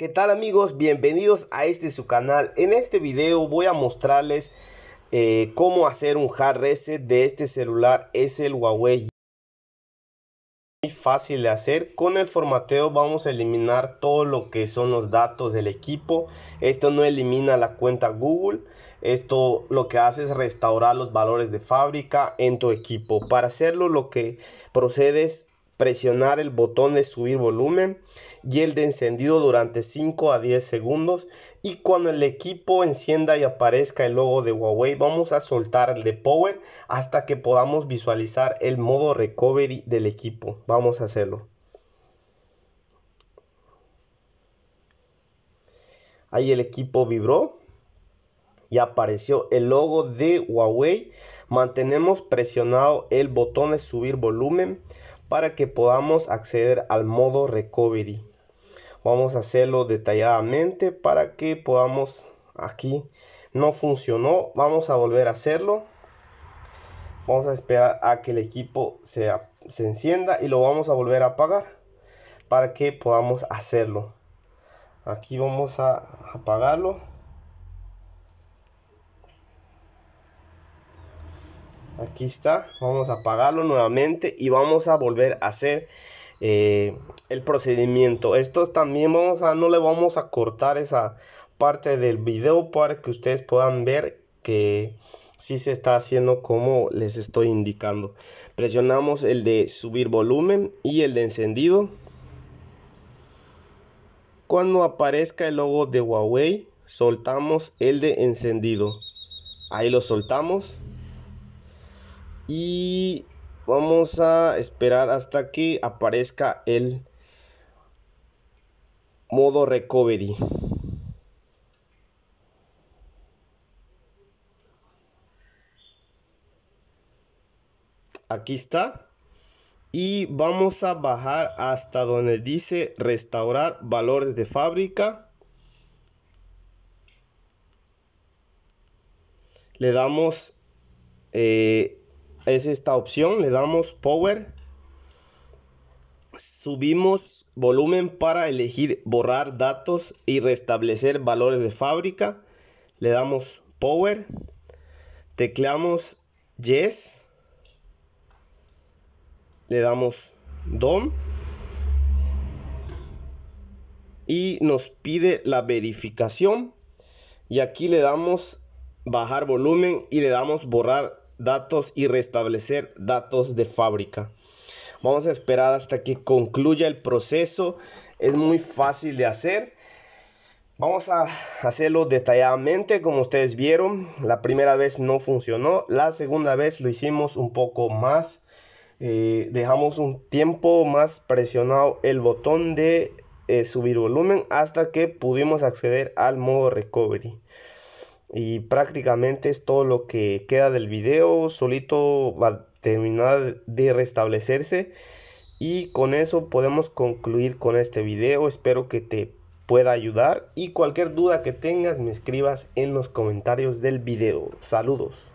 ¿Qué tal amigos? Bienvenidos a este su canal. En este video voy a mostrarles eh, cómo hacer un hard reset de este celular. Es el Huawei. Muy fácil de hacer. Con el formateo vamos a eliminar todo lo que son los datos del equipo. Esto no elimina la cuenta Google. Esto lo que hace es restaurar los valores de fábrica en tu equipo. Para hacerlo lo que procedes presionar el botón de subir volumen y el de encendido durante 5 a 10 segundos y cuando el equipo encienda y aparezca el logo de Huawei vamos a soltar el de power hasta que podamos visualizar el modo recovery del equipo vamos a hacerlo ahí el equipo vibró y apareció el logo de Huawei mantenemos presionado el botón de subir volumen para que podamos acceder al modo recovery. Vamos a hacerlo detalladamente para que podamos aquí no funcionó. Vamos a volver a hacerlo. Vamos a esperar a que el equipo se, encienda y lo vamos a volver a apagar para que podamos hacerlo. Aquí vamos a apagarlo. aquí está, vamos a apagarlo nuevamente y vamos a volver a hacer eh, el procedimiento. Esto también vamos a, no le vamos a cortar esa parte del video para que ustedes puedan ver que si se está haciendo como les estoy indicando. Presionamos el de subir volumen y el de encendido. Cuando aparezca el logo de Huawei, soltamos el de encendido. Ahí lo soltamos y vamos a esperar hasta que aparezca el modo recovery aquí está y vamos a bajar hasta donde dice restaurar valores de fábrica le damos eh, es esta opción, le damos Power, subimos volumen para elegir borrar datos y restablecer valores de fábrica, le damos Power, tecleamos Yes, le damos DOM y nos pide la verificación y aquí le damos bajar volumen y le damos borrar datos y restablecer datos de fábrica. Vamos a esperar hasta que concluya el proceso. Es muy fácil de hacer. Vamos a hacerlo detalladamente como ustedes vieron. La primera vez no funcionó. La segunda vez lo hicimos un poco más. Eh, dejamos un tiempo más presionado el botón de eh, subir volumen hasta que pudimos acceder al modo recovery y prácticamente es todo lo que queda del video solito va a terminar de restablecerse y con eso podemos concluir con este video espero que te pueda ayudar y cualquier duda que tengas me escribas en los comentarios del video saludos